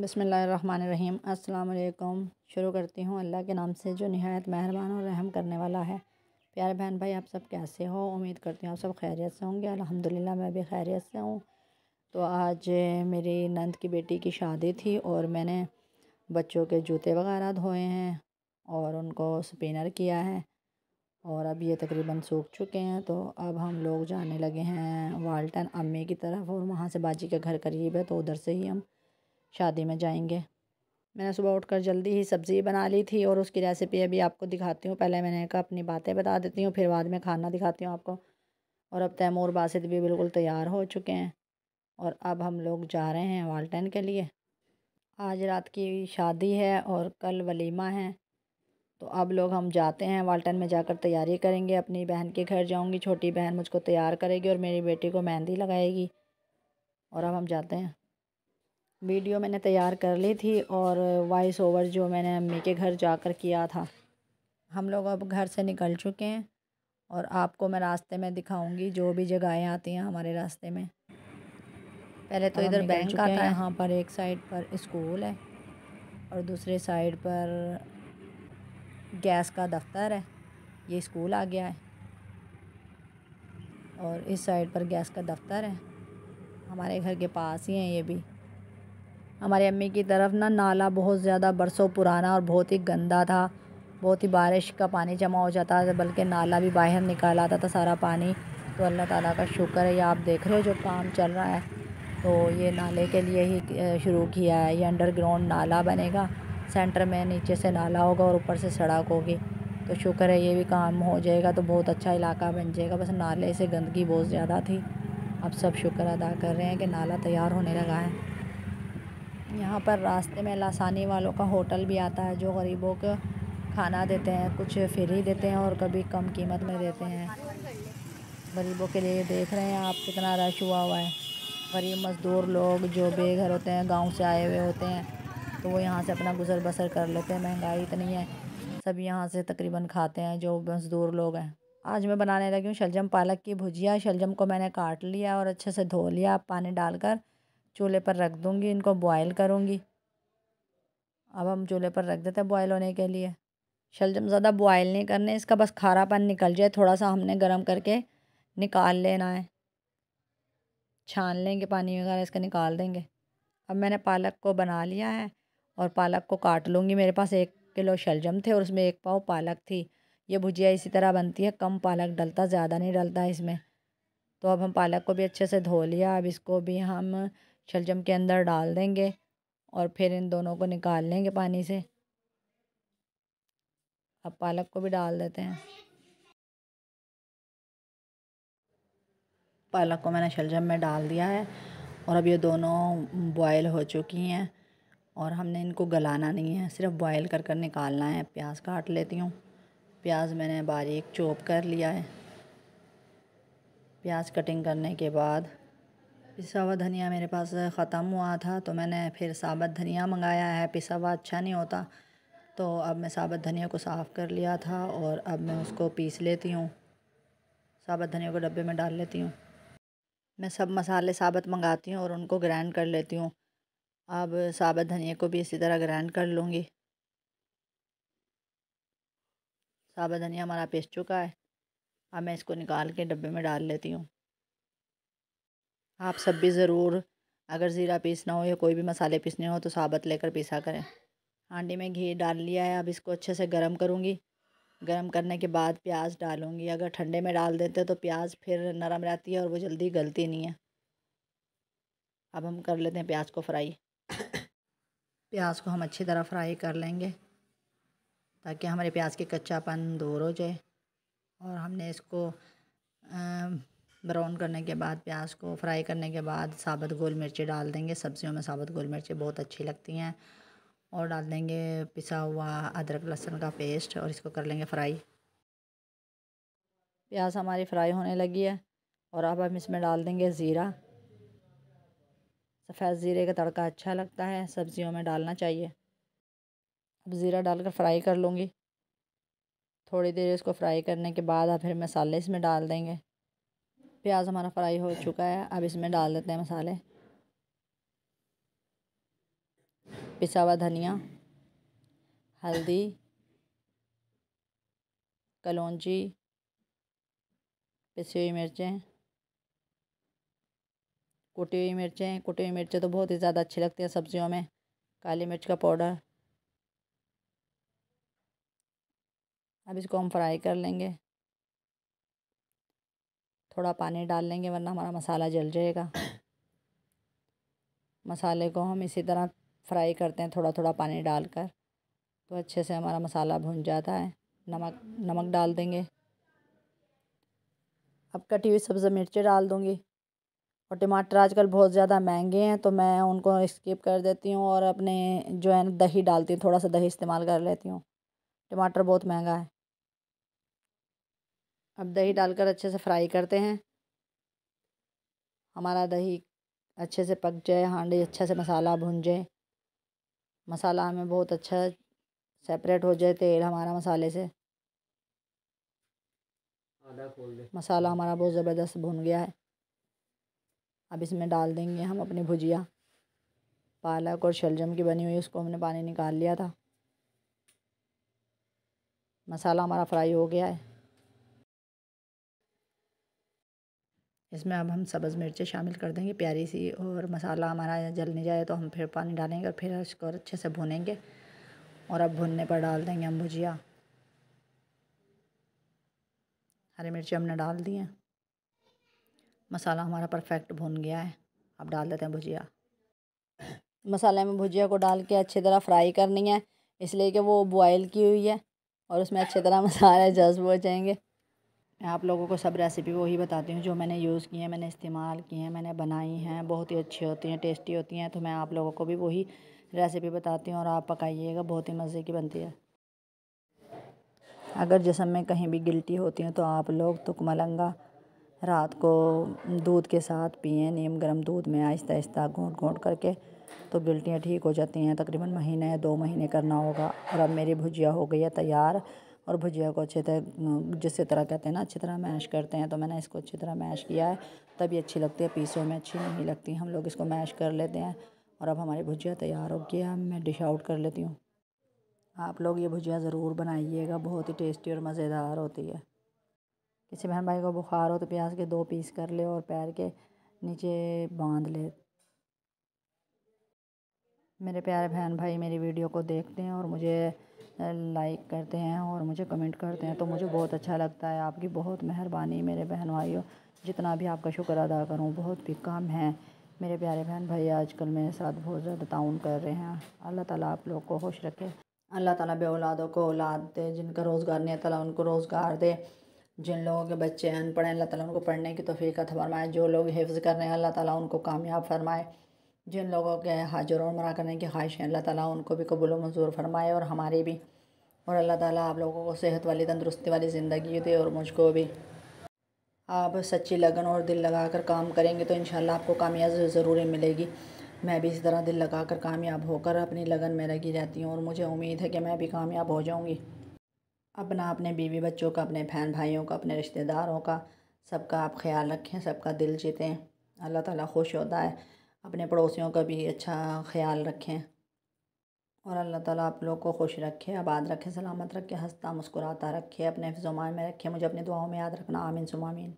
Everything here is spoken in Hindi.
बसमीम् अल्लाम शुरू करती हूँ अल्लाह के नाम से जो नहायत मेहरबान और रहम करने वाला है प्यारे बहन भाई आप सब कैसे हो उम्मीद करती हूँ आप सब खैरियत से होंगे अल्हम्दुलिल्लाह मैं भी खैरियत से हूँ तो आज मेरी नंद की बेटी की शादी थी और मैंने बच्चों के जूते वगैरह धोए हैं और उनको स्पिनर किया है और अब ये तकरीबन सूख चुके हैं तो अब हम लोग जाने लगे हैं वाल्टन अम्मी की तरफ और वहाँ से बाजी के घर करीब है तो उधर से ही हम शादी में जाएंगे मैंने सुबह उठकर जल्दी ही सब्ज़ी बना ली थी और उसकी रेसिपी अभी आपको दिखाती हूँ पहले मैंने कहा अपनी बातें बता देती हूँ फिर बाद में खाना दिखाती हूँ आपको और अब तैमूर बासित भी बिल्कुल तैयार हो चुके हैं और अब हम लोग जा रहे हैं वालटन के लिए आज रात की शादी है और कल वलीमा है तो अब लोग हम जाते हैं वालटन में जाकर तैयारी करेंगे अपनी बहन के घर जाऊंगी छोटी बहन मुझको तैयार करेगी और मेरी बेटी को मेहंदी लगाएगी और अब हम जाते हैं वीडियो मैंने तैयार कर ली थी और वॉइस ओवर जो मैंने अम्मी के घर जाकर किया था हम लोग अब घर से निकल चुके हैं और आपको मैं रास्ते में दिखाऊंगी जो भी जगहें आती हैं हमारे रास्ते में पहले तो इधर बैंक आता है यहाँ पर एक साइड पर स्कूल है और दूसरे साइड पर गैस का दफ्तर है ये स्कूल आ गया है और इस साइड पर गैस का दफ्तर है हमारे घर के पास ही हैं ये भी हमारी अम्मी की तरफ ना नाला बहुत ज़्यादा बरसों पुराना और बहुत ही गंदा था बहुत ही बारिश का पानी जमा हो जाता था बल्कि नाला भी बाहर निकाल आता था सारा पानी तो अल्लाह ताला का शुक्र है ये आप देख रहे हो जो काम चल रहा है तो ये नाले के लिए ही शुरू किया है ये अंडरग्राउंड नाला बनेगा सेंटर में नीचे से नाला होगा और ऊपर से सड़क होगी तो शुक्र है ये भी काम हो जाएगा तो बहुत अच्छा इलाका बन जाएगा बस नाले से गंदगी बहुत ज़्यादा थी अब सब शुक्र अदा कर रहे हैं कि नाला तैयार होने लगा है यहाँ पर रास्ते में लासानी वालों का होटल भी आता है जो गरीबों को खाना देते हैं कुछ फ्री देते हैं और कभी कम कीमत में देते हैं गरीबों के लिए देख रहे हैं आप कितना रश हुआ हुआ है गरीब मज़दूर लोग जो बेघर होते हैं गांव से आए हुए होते हैं तो वो यहाँ से अपना गुजर बसर कर लेते हैं महंगाई इतनी है सब यहाँ से तकरीबन खाते हैं जो मज़दूर लोग हैं आज मैं बनाने लगी हूँ शलजम पालक की भुजिया शलजम को मैंने काट लिया और अच्छे से धो लिया पानी डालकर चूल्हे पर रख दूँगी इनको बॉयल करूँगी अब हम चूल्हे पर रख देते हैं बॉयल होने के लिए शलजम ज़्यादा बॉयल नहीं करने इसका बस खारापन निकल जाए थोड़ा सा हमने गर्म करके निकाल लेना है छान लेंगे पानी वगैरह इसका निकाल देंगे अब मैंने पालक को बना लिया है और पालक को काट लूँगी मेरे पास एक किलो शलजम थे और उसमें एक पाव पालक थी ये भुजिया इसी तरह बनती है कम पालक डलता ज़्यादा नहीं डलता इसमें तो अब हम पालक को भी अच्छे से धो लिया अब इसको भी हम शलजम के अंदर डाल देंगे और फिर इन दोनों को निकाल लेंगे पानी से अब पालक को भी डाल देते हैं पालक को मैंने शलजम में डाल दिया है और अब ये दोनों बॉयल हो चुकी हैं और हमने इनको गलाना नहीं है सिर्फ बॉयल कर कर निकालना है प्याज काट लेती हूँ प्याज मैंने बारीक चॉप कर लिया है प्याज कटिंग करने के बाद पिसा हुआ धनिया मेरे पास ख़त्म हुआ था तो मैंने फिर साबत धनिया मंगाया है पिसा हुआ अच्छा नहीं होता तो अब मैं साबत धनिया को साफ़ कर लिया था और अब मैं उसको पीस लेती हूँ साबत धनिया को डब्बे में डाल लेती हूँ मैं सब मसाले साबत मंगाती हूँ और उनको ग्राइंड कर लेती हूँ अब साबत धनिया को भी इसी तरह ग्राइंड कर लूँगी साबत धनिया हमारा पिस चुका है अब मैं इसको निकाल के डब्बे में डाल लेती हूँ आप सब भी ज़रूर अगर ज़ीरा पीसना हो या कोई भी मसाले पीसने हो तो साबत लेकर पीसा करें हांडी में घी डाल लिया है अब इसको अच्छे से गर्म करूँगी गर्म करने के बाद प्याज डालूँगी अगर ठंडे में डाल देते तो प्याज फिर नरम रहती है और वो जल्दी गलती नहीं है अब हम कर लेते हैं प्याज को फ्राई प्याज को हम अच्छी तरह फ्राई कर लेंगे ताकि हमारे प्याज के कच्चापन दूर हो जाए और हमने इसको आ, ब्राउन करने के बाद प्याज को फ्राई करने के बाद साबुत गोल मिर्ची डाल देंगे सब्जियों में साबुत गोल मिर्ची बहुत अच्छी लगती हैं और डाल देंगे पिसा हुआ अदरक लहसुन का पेस्ट और इसको कर लेंगे फ्राई प्याज हमारी फ्राई होने लगी है और अब हम इसमें डाल देंगे ज़ीरा सफ़ेद ज़ीरे का तड़का अच्छा लगता है सब्ज़ियों में डालना चाहिए अब ज़ीरा डालकर फ्राई कर लूँगी थोड़ी देर इसको फ्राई करने के बाद अब फिर मसाले इसमें डाल देंगे प्याज हमारा फ्राई हो चुका है अब इसमें डाल देते हैं मसाले पिसा हुआ धनिया हल्दी कलौजी पिसी हुई मिर्चें कुटी हुई मिर्चें कुटी हुई मिर्चें तो बहुत ही ज़्यादा अच्छी लगती हैं सब्जियों में काली मिर्च का पाउडर अब इसको हम फ्राई कर लेंगे थोड़ा पानी डाल लेंगे वरना हमारा मसाला जल जाएगा मसाले को हम इसी तरह फ्राई करते हैं थोड़ा थोड़ा पानी डालकर तो अच्छे से हमारा मसाला भुन जाता है नमक नमक डाल देंगे अब कटी हुई सब्ज़ी मिर्ची डाल दूँगी और टमाटर आजकल बहुत ज़्यादा महंगे हैं तो मैं उनको स्किप कर देती हूँ और अपने जो है दही डालती हूँ थोड़ा सा दही इस्तेमाल कर लेती हूँ टमाटर बहुत महंगा है अब दही डालकर अच्छे से फ्राई करते हैं हमारा दही अच्छे से पक जाए हांडी अच्छे से मसाला भुन जाए मसाला हमें बहुत अच्छा सेपरेट हो जाए तेल हमारा मसाले से मसाला हमारा बहुत ज़बरदस्त भुन गया है अब इसमें डाल देंगे हम अपनी भुजिया पालक और शलजम की बनी हुई उसको हमने पानी निकाल लिया था मसाला हमारा फ्राई हो गया है इसमें अब हम सब्ज़ मिर्चें शामिल कर देंगे प्यारी सी और मसाला हमारा जलने जाए तो हम फिर पानी डालेंगे और फिर उसको अच्छे से भुनेंगे और अब भुनने पर डाल देंगे हम भुजिया हरी मिर्ची हमने डाल दी हैं मसाला हमारा परफेक्ट भुन गया है अब डाल देते हैं भुजिया मसाले में भुजिया को डाल के अच्छी तरह फ्राई करनी है इसलिए कि वो बॉयल की हुई है और उसमें अच्छी तरह मसाले जज्ब हो जाएंगे मैं आप लोगों को सब रेसिपी वही बताती हूँ जो मैंने यूज़ की हैं मैंने इस्तेमाल की हैं मैंने बनाई हैं बहुत ही अच्छी होती हैं टेस्टी होती हैं तो मैं आप लोगों को भी वही रेसिपी बताती हूँ और आप पकाइएगा बहुत ही मज़े की बनती है अगर जिसम में कहीं भी गिल्टी होती हैं तो आप लोग तुक मलंगा रात को दूध के साथ पिए नीम गर्म दूध में आहिस्ता आहिस्ता घोट घोंट करके तो गिल्टियाँ ठीक हो जाती हैं तकरीबन महीने दो महीने करना होगा और अब मेरी भुजिया हो गई है तैयार और भुजिया को अच्छे तरह जिस तरह कहते हैं ना अच्छी तरह मैश करते हैं तो मैंने इसको अच्छी तरह मैश किया है तब ये अच्छी लगती है पीसों में अच्छी नहीं लगती हम लोग इसको मैश कर लेते हैं और अब हमारी भुजिया तैयार हो गया मैं डिश आउट कर लेती हूँ आप लोग ये भुजिया ज़रूर बनाइएगा बहुत ही टेस्टी और मज़ेदार होती है किसी बहन भाई को बुखार हो तो प्याज के दो पीस कर ले और पैर के नीचे बांध ले मेरे प्यारे बहन भाई मेरी वीडियो को देखते हैं और मुझे लाइक करते हैं और मुझे कमेंट करते हैं तो मुझे बहुत अच्छा लगता है आपकी बहुत मेहरबानी मेरे बहन भाइयों जितना भी आपका शुक्र अदा करूँ बहुत भी कम है मेरे प्यारे बहन भाई आजकल मेरे साथ बहुत ज़्यादा ताउन कर रहे हैं अल्लाह ताला आप लोग को खुश रखे अल्लाह ताला बे औलादों को औलाद दे जिनका रोज़गार नहीं है उनको रोज़गार दे जिन लोगों के बच्चे अनपढ़ अल्लाह ताला उनको पढ़ने की तोफ़ी का फरमाए जो लोग हिफ्ज़ कर रहे हैं अल्लाह ताला उनको कामयाब फरमाए जिन लोगों के हाजिर और मरा करने की ख्वाहिश हैं अल्लाह ताला उनको भी कबूल मंजूर फरमाए और हमारे भी और अल्लाह ताला आप लोगों को सेहत वाली तंदरुस्ती वाली ज़िंदगी दे और मुझको भी आप सच्ची लगन और दिल लगा कर काम करेंगे तो इन आपको कामयाबी ज़रूर मिलेगी मैं भी इस तरह दिल लगा कर कामयाब होकर अपनी लगन में लगी रहती हूँ और मुझे उम्मीद है कि मैं भी कामयाब हो जाऊँगी अपना अपने बीवी बच्चों का अपने बहन भाइयों का अपने रिश्तेदारों का सबका आप ख्याल रखें सबका दिल जीतें अल्लाह ताला खुश होता है अपने पड़ोसियों का भी अच्छा ख्याल रखें और अल्लाह ताला आप लोग को खुश रखे आबाद रखे सलामत रखे हंसता मुस्कुराता रखे अपने हिफ्ज़मान में रखे मुझे अपनी दुआओं में याद रखना आमीन सुमामीन